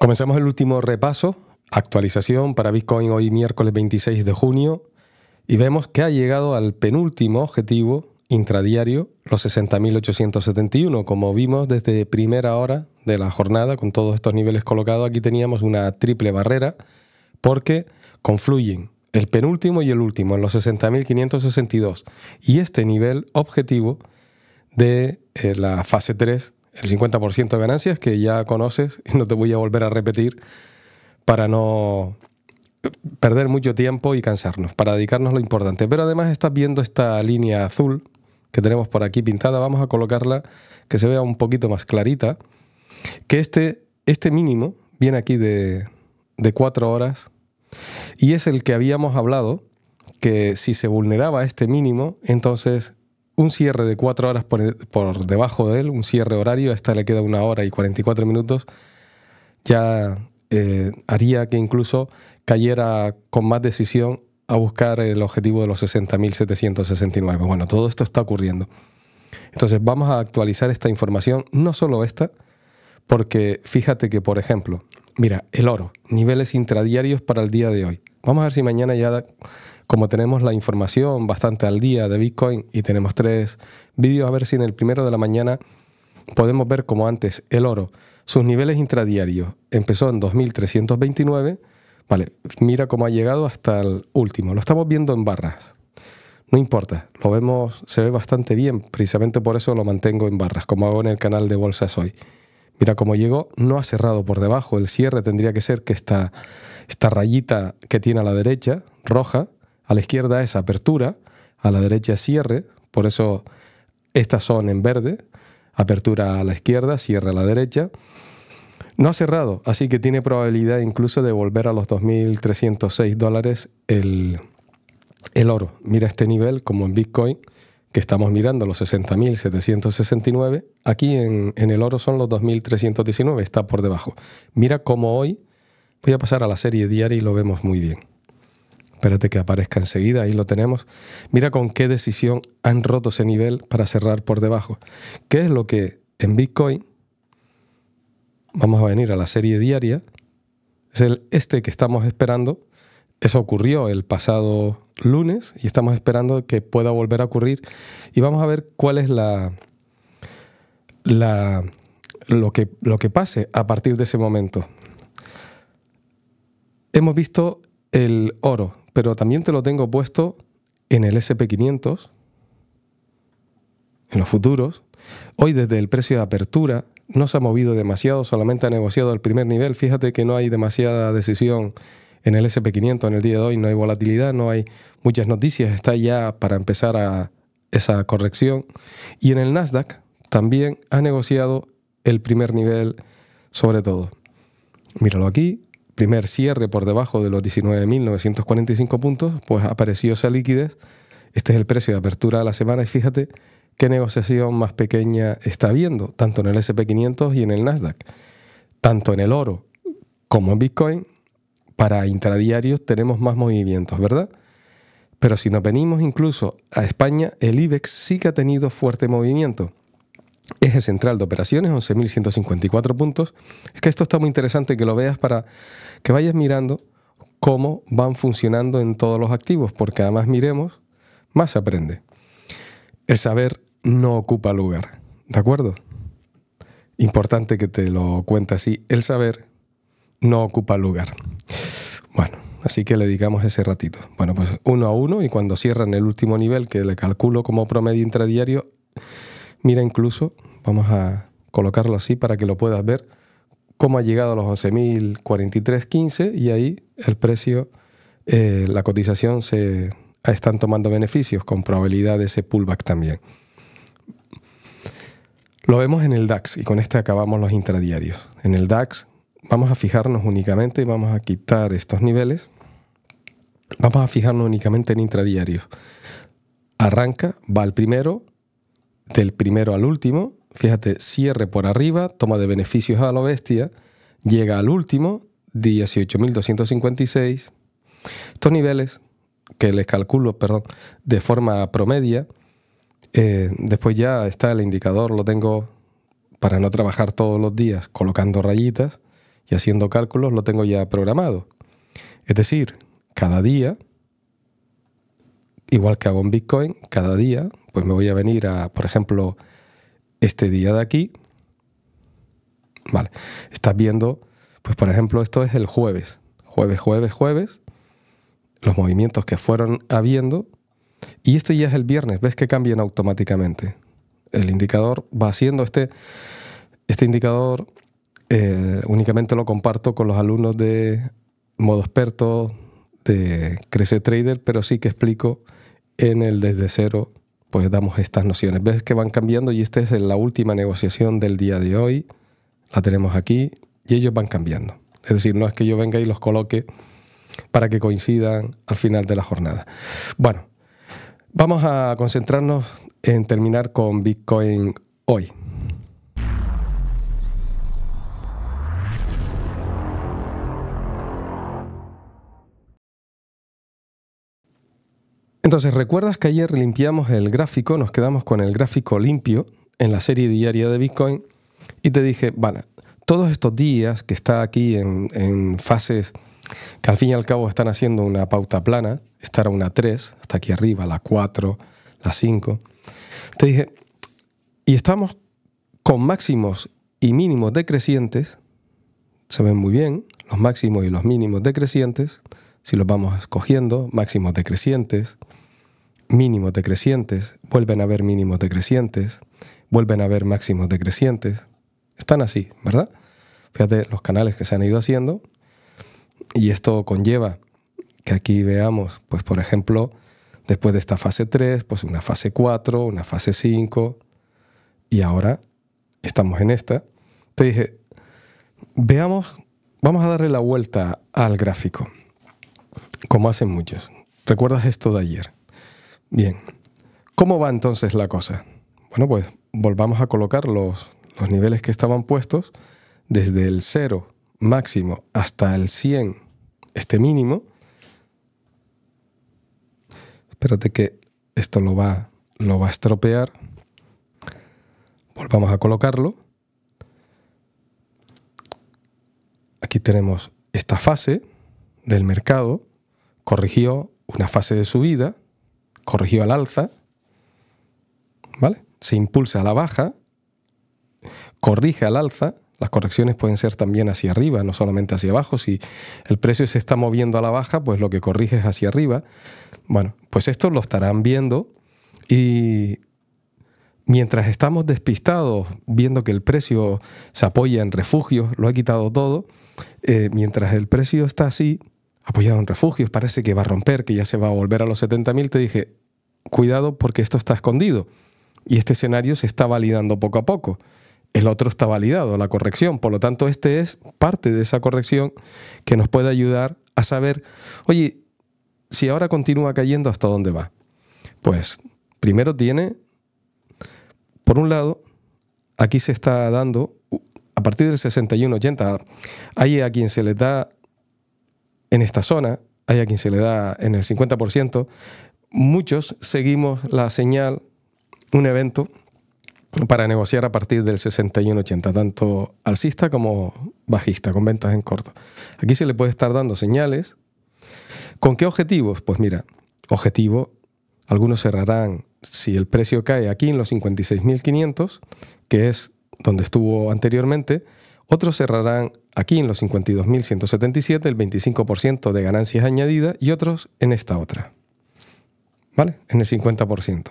Comenzamos el último repaso, actualización para Bitcoin hoy miércoles 26 de junio y vemos que ha llegado al penúltimo objetivo intradiario, los 60.871. Como vimos desde primera hora de la jornada, con todos estos niveles colocados, aquí teníamos una triple barrera porque confluyen el penúltimo y el último en los 60.562 y este nivel objetivo de eh, la fase 3 el 50% de ganancias que ya conoces y no te voy a volver a repetir para no perder mucho tiempo y cansarnos, para dedicarnos lo importante. Pero además estás viendo esta línea azul que tenemos por aquí pintada, vamos a colocarla que se vea un poquito más clarita, que este, este mínimo viene aquí de, de cuatro horas y es el que habíamos hablado que si se vulneraba este mínimo, entonces un cierre de cuatro horas por, debajo de él, un cierre horario, a esta le queda una hora y 44 minutos, ya eh, haría que incluso cayera con más decisión a buscar el objetivo de los 60.769. Bueno, todo esto está ocurriendo. Entonces vamos a actualizar esta información, no solo esta, porque fíjate que, por ejemplo, mira, el oro, niveles intradiarios para el día de hoy. Vamos a ver si mañana ya como tenemos la información bastante al día de Bitcoin y tenemos tres vídeos, a ver si en el primero de la mañana podemos ver como antes el oro, sus niveles intradiarios, empezó en 2329, vale, mira cómo ha llegado hasta el último, lo estamos viendo en barras. No importa, lo vemos, se ve bastante bien, precisamente por eso lo mantengo en barras, como hago en el canal de Bolsas hoy. Mira cómo llegó, no ha cerrado por debajo, el cierre tendría que ser que esta, esta rayita que tiene a la derecha, roja, a la izquierda es apertura, a la derecha cierre, por eso estas son en verde. Apertura a la izquierda, cierre a la derecha. No ha cerrado, así que tiene probabilidad incluso de volver a los 2.306 dólares el, oro. Mira este nivel como en Bitcoin, que estamos mirando los 60.769. Aquí en, en, el oro son los 2.319, está por debajo. Mira cómo hoy, voy a pasar a la serie diaria y lo vemos muy bien. Espérate que aparezca enseguida, ahí lo tenemos. Mira con qué decisión han roto ese nivel para cerrar por debajo. ¿Qué es lo que en Bitcoin, vamos a venir a la serie diaria, es el este que estamos esperando. Eso ocurrió el pasado lunes y estamos esperando que pueda volver a ocurrir. Y vamos a ver cuál es la, la, lo, que, lo que pase a partir de ese momento. Hemos visto el oro, pero también te lo tengo puesto en el SP500, en los futuros. Hoy desde el precio de apertura no se ha movido demasiado, solamente ha negociado el primer nivel. Fíjate que no hay demasiada decisión en el SP500 en el día de hoy, no hay volatilidad, no hay muchas noticias, está ya para empezar a esa corrección. Y en el Nasdaq también ha negociado el primer nivel sobre todo. Míralo aquí, primer cierre por debajo de los 19.945 puntos, pues apareció esa liquidez. Este es el precio de apertura de la semana y fíjate qué negociación más pequeña está habiendo, tanto en el SP500 y en el Nasdaq, tanto en el oro como en Bitcoin. Para intradiarios tenemos más movimientos, ¿verdad? Pero si nos venimos incluso a España, el IBEX sí que ha tenido fuerte movimiento eje central de operaciones, 11.154 puntos. Es que esto está muy interesante que lo veas para que vayas mirando cómo van funcionando en todos los activos, porque además miremos, más se aprende. El saber no ocupa lugar, ¿de acuerdo? Importante que te lo cuente así, el saber no ocupa lugar. Bueno, así que le digamos ese ratito. Bueno, pues uno a uno y cuando cierran el último nivel que le calculo como promedio intradiario, Mira incluso, vamos a colocarlo así para que lo puedas ver, cómo ha llegado a los 11.043.15 y ahí el precio, eh, la cotización se están tomando beneficios con probabilidad de ese pullback también. Lo vemos en el DAX y con este acabamos los intradiarios. En el DAX vamos a fijarnos únicamente, y vamos a quitar estos niveles, vamos a fijarnos únicamente en intradiarios. Arranca, va al primero, del primero al último, fíjate, cierre por arriba, toma de beneficios a la bestia, llega al último, 18.256. Estos niveles que les calculo, perdón, de forma promedia, eh, después ya está el indicador, lo tengo para no trabajar todos los días colocando rayitas y haciendo cálculos, lo tengo ya programado. Es decir, cada día, igual que hago en Bitcoin, cada día pues me voy a venir a, por ejemplo, este día de aquí. Vale, estás viendo, pues por ejemplo, esto es el jueves, jueves, jueves, jueves, los movimientos que fueron habiendo, y este ya es el viernes, ves que cambian automáticamente. El indicador va haciendo este, este indicador, eh, únicamente lo comparto con los alumnos de modo experto de Crece Trader, pero sí que explico en el desde cero pues damos estas nociones. Ves que van cambiando y esta es la última negociación del día de hoy. La tenemos aquí y ellos van cambiando. Es decir, no es que yo venga y los coloque para que coincidan al final de la jornada. Bueno, vamos a concentrarnos en terminar con Bitcoin hoy. Entonces, ¿recuerdas que ayer limpiamos el gráfico? Nos quedamos con el gráfico limpio en la serie diaria de Bitcoin y te dije, vale, todos estos días que está aquí en, fases que al fin y al cabo están haciendo una pauta plana, estar a una 3, hasta aquí arriba, la 4, la 5, te dije, y estamos con máximos y mínimos decrecientes, se ven muy bien, los máximos y los mínimos decrecientes, si los vamos escogiendo, máximos decrecientes, mínimos decrecientes, vuelven a ver mínimos decrecientes, vuelven a ver máximos decrecientes. Están así, ¿verdad? Fíjate los canales que se han ido haciendo y esto conlleva que aquí veamos, pues por ejemplo, después de esta fase 3, pues una fase 4, una fase 5 y ahora estamos en esta. Te dije, veamos, vamos a darle la vuelta al gráfico, como hacen muchos. ¿Recuerdas esto de ayer? Bien. ¿Cómo va entonces la cosa? Bueno, pues volvamos a colocar los, los niveles que estaban puestos desde el 0 máximo hasta el 100, este mínimo. Espérate que esto lo va, lo va a estropear. Volvamos a colocarlo. Aquí tenemos esta fase del mercado. Corrigió una fase de subida corrigió al alza, ¿vale? Se impulsa a la baja, corrige al alza, las correcciones pueden ser también hacia arriba, no solamente hacia abajo. Si el precio se está moviendo a la baja, pues lo que corrige es hacia arriba. Bueno, pues esto lo estarán viendo y mientras estamos despistados, viendo que el precio se apoya en refugios, lo ha quitado todo, eh, mientras el precio está así, apoyado en refugios, parece que va a romper, que ya se va a volver a los 70.000, te dije, cuidado porque esto está escondido. Y este escenario se está validando poco a poco. El otro está validado, la corrección. Por lo tanto, este es parte de esa corrección que nos puede ayudar a saber, oye, si ahora continúa cayendo, ¿hasta dónde va? Pues primero tiene, por un lado, aquí se está dando, a partir del 61-80, hay a quien se le da en esta zona, hay a quien se le da en el 50%, muchos seguimos la señal, un evento, para negociar a partir del 61-80, tanto alcista como bajista, con ventas en corto. Aquí se le puede estar dando señales. ¿Con qué objetivos? Pues mira, objetivo, algunos cerrarán si el precio cae aquí en los 56.500, que es donde estuvo anteriormente, otros cerrarán aquí en los 52.177 el 25% de ganancias añadidas y otros en esta otra. ¿Vale? En el 50%.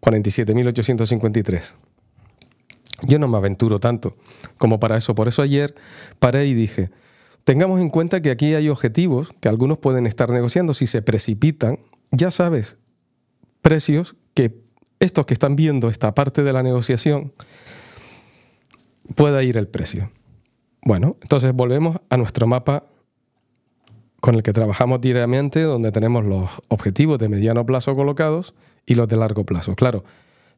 47.853. Yo no me aventuro tanto como para eso. Por eso ayer paré y dije, tengamos en cuenta que aquí hay objetivos que algunos pueden estar negociando. Si se precipitan, ya sabes, precios que estos que están viendo esta parte de la negociación pueda ir el precio. Bueno, entonces volvemos a nuestro mapa con el que trabajamos diariamente, donde tenemos los objetivos de mediano plazo colocados y los de largo plazo. Claro,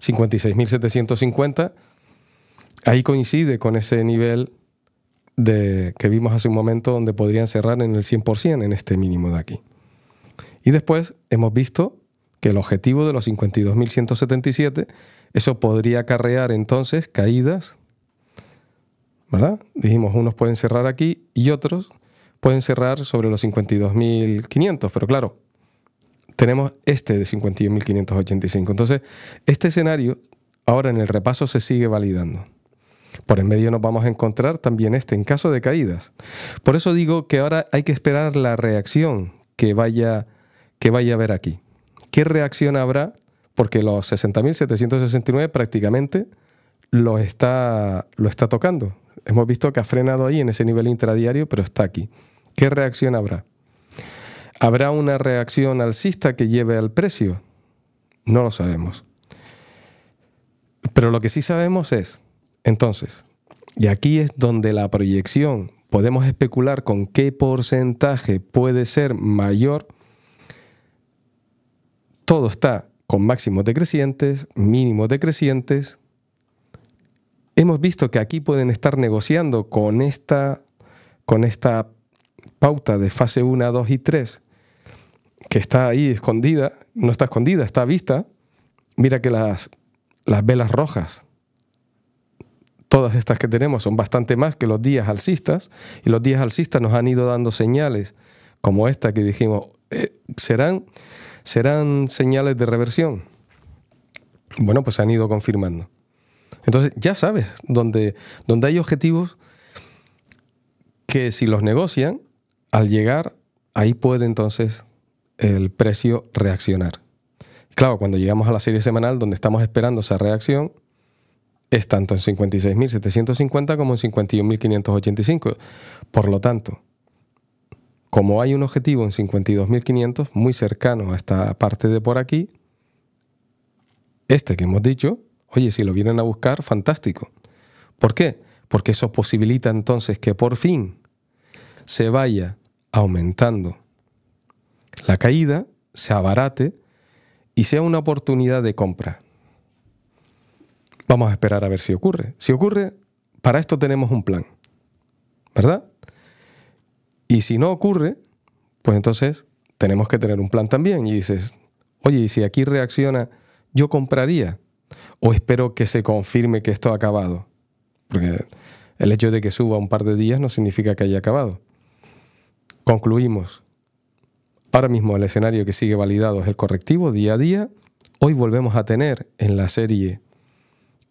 56.750, ahí coincide con ese nivel de, que vimos hace un momento donde podrían cerrar en el 100%, en este mínimo de aquí. Y después hemos visto que el objetivo de los 52.177, eso podría acarrear entonces caídas ¿verdad? Dijimos, unos pueden cerrar aquí y otros pueden cerrar sobre los 52.500, pero claro, tenemos este de 51.585. Entonces, este escenario ahora en el repaso se sigue validando. Por en medio nos vamos a encontrar también este en caso de caídas. Por eso digo que ahora hay que esperar la reacción que vaya, que vaya a haber aquí. ¿Qué reacción habrá? Porque los 60.769 prácticamente lo está, tocando. Hemos visto que ha frenado ahí en ese nivel intradiario, pero está aquí. ¿Qué reacción habrá? ¿Habrá una reacción alcista que lleve al precio? No lo sabemos. Pero lo que sí sabemos es, entonces, y aquí es donde la proyección, podemos especular con qué porcentaje puede ser mayor, todo está con máximos decrecientes, mínimos decrecientes, hemos visto que aquí pueden estar negociando con esta, con esta pauta de fase 1, 2 y 3, que está ahí escondida, no está escondida, está vista. Mira que las, las velas rojas, todas estas que tenemos, son bastante más que los días alcistas, y los días alcistas nos han ido dando señales, como esta que dijimos, eh, serán, serán señales de reversión. Bueno, pues se han ido confirmando. Entonces ya sabes, donde, hay objetivos que si los negocian, al llegar, ahí puede entonces el precio reaccionar. Claro, cuando llegamos a la serie semanal donde estamos esperando esa reacción, es tanto en 56.750 como en 51.585. Por lo tanto, como hay un objetivo en 52.500 muy cercano a esta parte de por aquí, este que hemos dicho, Oye, si lo vienen a buscar, fantástico. ¿Por qué? Porque eso posibilita entonces que por fin se vaya aumentando la caída, se abarate y sea una oportunidad de compra. Vamos a esperar a ver si ocurre. Si ocurre, para esto tenemos un plan, ¿verdad? Y si no ocurre, pues entonces tenemos que tener un plan también. Y dices, oye, y si aquí reacciona, yo compraría o espero que se confirme que esto ha acabado. Porque el hecho de que suba un par de días no significa que haya acabado. Concluimos. Ahora mismo el escenario que sigue validado es el correctivo día a día. Hoy volvemos a tener en la serie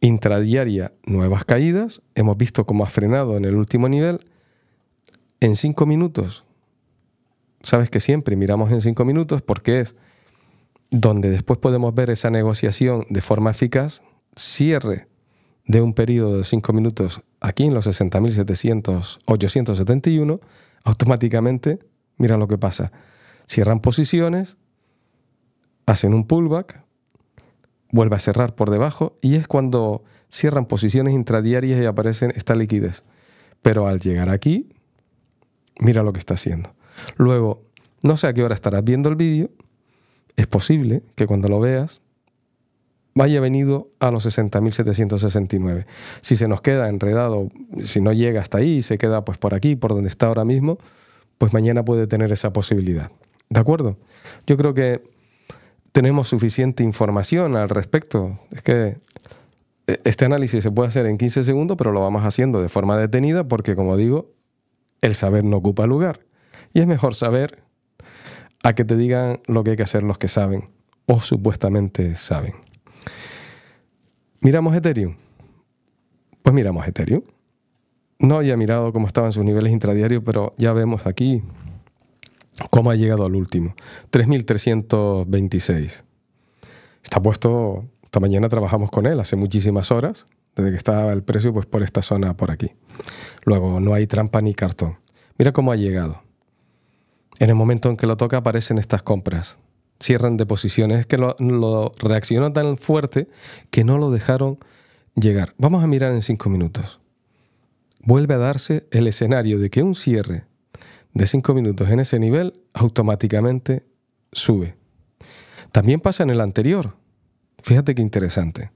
intradiaria nuevas caídas. Hemos visto cómo ha frenado en el último nivel. En cinco minutos. Sabes que siempre miramos en cinco minutos porque es donde después podemos ver esa negociación de forma eficaz, cierre de un periodo de 5 minutos aquí en los 60.700-871, automáticamente, mira lo que pasa. Cierran posiciones, hacen un pullback, vuelve a cerrar por debajo y es cuando cierran posiciones intradiarias y aparecen esta liquidez. Pero al llegar aquí, mira lo que está haciendo. Luego, no sé a qué hora estarás viendo el vídeo, es posible que cuando lo veas vaya venido a los 60.769. Si se nos queda enredado, si no llega hasta ahí, se queda pues por aquí, por donde está ahora mismo, pues mañana puede tener esa posibilidad. ¿De acuerdo? Yo creo que tenemos suficiente información al respecto. Es que eh, este análisis se puede hacer en 15 segundos, pero lo vamos haciendo de forma detenida porque, como digo, el saber no ocupa lugar. Y es mejor saber a que te digan lo que hay que hacer los que saben o supuestamente saben. ¿Miramos Ethereum? Pues miramos Ethereum. No había mirado cómo estaban sus niveles intradiarios, pero ya vemos aquí cómo ha llegado al último. 3.326. Está puesto, esta mañana trabajamos con él, hace muchísimas horas, desde que estaba el precio, pues por esta zona, por aquí. Luego, no hay trampa ni cartón. Mira cómo ha llegado en el momento en que lo toca aparecen estas compras. Cierran de posiciones. que lo, reaccionan reaccionó tan fuerte que no lo dejaron llegar. Vamos a mirar en cinco minutos. Vuelve a darse el escenario de que un cierre de cinco minutos en ese nivel automáticamente sube. También pasa en el anterior. Fíjate qué interesante.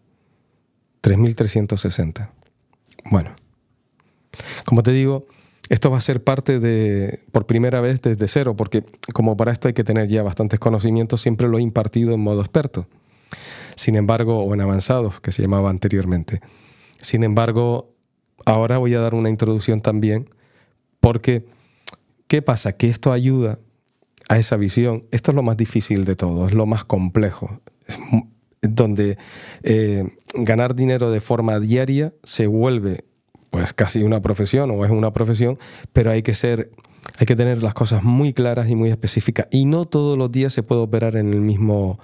3.360. Bueno, como te digo, esto va a ser parte de, por primera vez desde cero, porque como para esto hay que tener ya bastantes conocimientos, siempre lo he impartido en modo experto. Sin embargo, o en avanzados, que se llamaba anteriormente. Sin embargo, ahora voy a dar una introducción también, porque ¿qué pasa? Que esto ayuda a esa visión. Esto es lo más difícil de todo, es lo más complejo. donde eh, ganar dinero de forma diaria se vuelve pues es casi una profesión o es una profesión, pero hay que ser hay que tener las cosas muy claras y muy específicas y no todos los días se puede operar en el mismo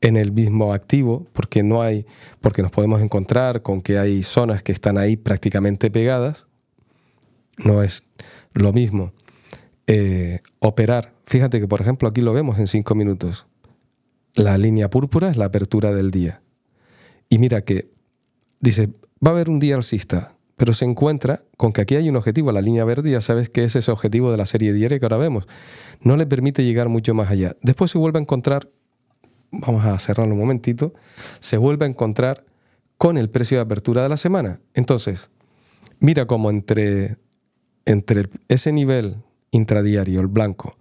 en el mismo activo porque no hay porque nos podemos encontrar con que hay zonas que están ahí prácticamente pegadas no es lo mismo eh, operar fíjate que por ejemplo aquí lo vemos en cinco minutos la línea púrpura es la apertura del día y mira que dice va a haber un día alcista pero se encuentra con que aquí hay un objetivo, la línea verde, ya sabes que es ese objetivo de la serie diaria que ahora vemos. No le permite llegar mucho más allá. Después se vuelve a encontrar, vamos a cerrarlo un momentito, se vuelve a encontrar con el precio de apertura de la semana. Entonces, mira cómo entre, entre ese nivel intradiario, el blanco,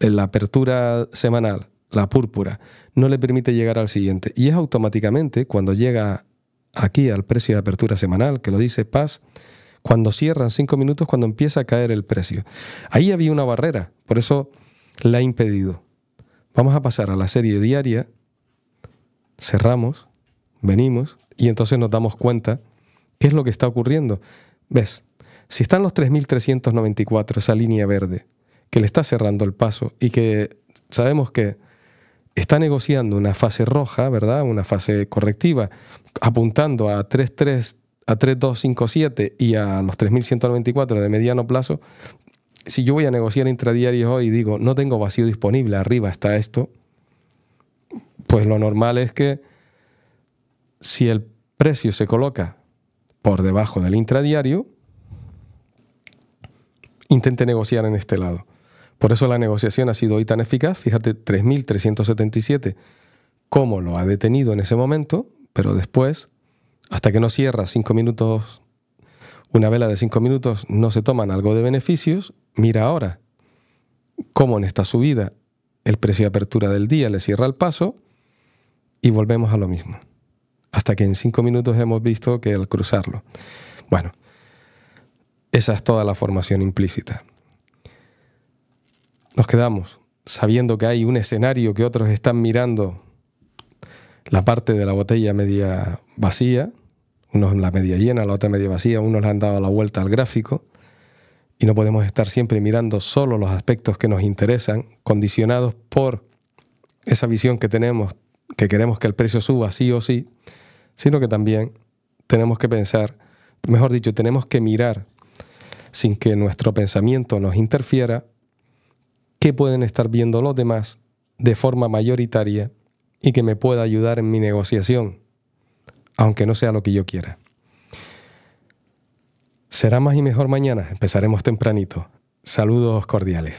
la apertura semanal, la púrpura, no le permite llegar al siguiente. Y es automáticamente cuando llega aquí al precio de apertura semanal, que lo dice Paz, cuando cierran cinco minutos, cuando empieza a caer el precio. Ahí había una barrera, por eso la ha impedido. Vamos a pasar a la serie diaria, cerramos, venimos y entonces nos damos cuenta qué es lo que está ocurriendo. ¿Ves? Si están los 3.394, esa línea verde, que le está cerrando el paso y que sabemos que está negociando una fase roja, ¿verdad? Una fase correctiva, apuntando a 3.3, a 3.257 y a los 3.194 de mediano plazo. Si yo voy a negociar intradiarios hoy y digo, no tengo vacío disponible, arriba está esto, pues lo normal es que si el precio se coloca por debajo del intradiario, intente negociar en este lado. Por eso la negociación ha sido hoy tan eficaz, fíjate, 3.377, cómo lo ha detenido en ese momento, pero después, hasta que no cierra cinco minutos, una vela de cinco minutos, no se toman algo de beneficios, mira ahora cómo en esta subida el precio de apertura del día le cierra el paso y volvemos a lo mismo. Hasta que en cinco minutos hemos visto que al cruzarlo. Bueno, esa es toda la formación implícita nos quedamos sabiendo que hay un escenario que otros están mirando la parte de la botella media vacía, unos la media llena, la otra media vacía, unos le han dado la vuelta al gráfico y no podemos estar siempre mirando solo los aspectos que nos interesan, condicionados por esa visión que tenemos, que queremos que el precio suba sí o sí, sino que también tenemos que pensar, mejor dicho, tenemos que mirar sin que nuestro pensamiento nos interfiera que pueden estar viendo los demás de forma mayoritaria y que me pueda ayudar en mi negociación, aunque no sea lo que yo quiera. Será más y mejor mañana, empezaremos tempranito. Saludos cordiales.